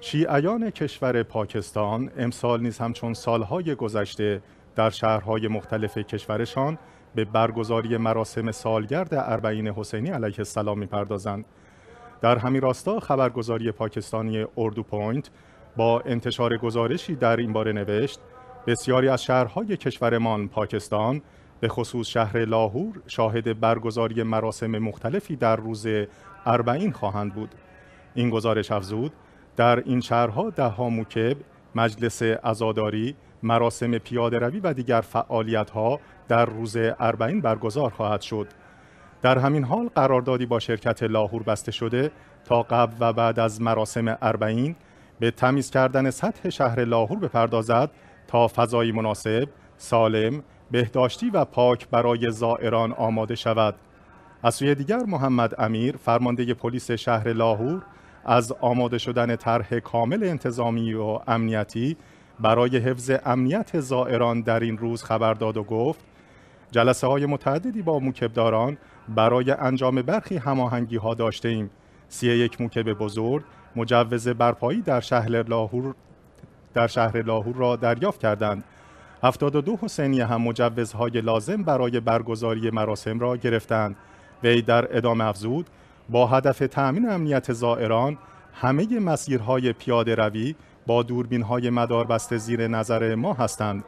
شیعیان کشور پاکستان امسال نیز همچون سالهای گذشته در شهرهای مختلف کشورشان به برگزاری مراسم سالگرد اربعین حسینی علیه السلام میپردازند در همین راستا خبرگزاری پاکستانی اردو پوینت با انتشار گزارشی در این باره نوشت بسیاری از شهرهای کشورمان پاکستان به خصوص شهر لاهور شاهد برگزاری مراسم مختلفی در روز اربعین خواهند بود این گزارش افزود در این شهرها ها موکب، مجلس ازاداری، مراسم پیاده روی و دیگر فعالیت ها در روز اربعین برگزار خواهد شد. در همین حال قراردادی با شرکت لاهور بسته شده تا قبل و بعد از مراسم اربعین به تمیز کردن سطح شهر لاهور بپردازد تا فضایی مناسب، سالم، بهداشتی و پاک برای زائران آماده شود. از سوی دیگر محمد امیر فرمانده پلیس شهر لاهور از آماده شدن طرح کامل انتظامی و امنیتی برای حفظ امنیت زائران در این روز خبر داد و گفت جلسه های متعددی با موکبداران برای انجام برخی هماهنگی ها داشته ایم سی یک موکب بزرگ مجوز برپایی در شهر لاهور در شهر لاهور را دریافت کردند 72 حسینی هم مجوزهای لازم برای برگزاری مراسم را گرفتند وی در ادامه افزود با هدف تأمین امنیت زائران همه مسیرهای پیاده روی با دوربین های مدار بسته زیر نظر ما هستند.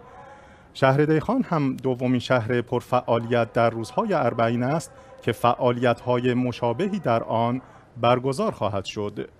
شهر دیخان هم دومین شهر پرفعالیت در روزهای اربعین است که فعالیت های مشابهی در آن برگزار خواهد شد.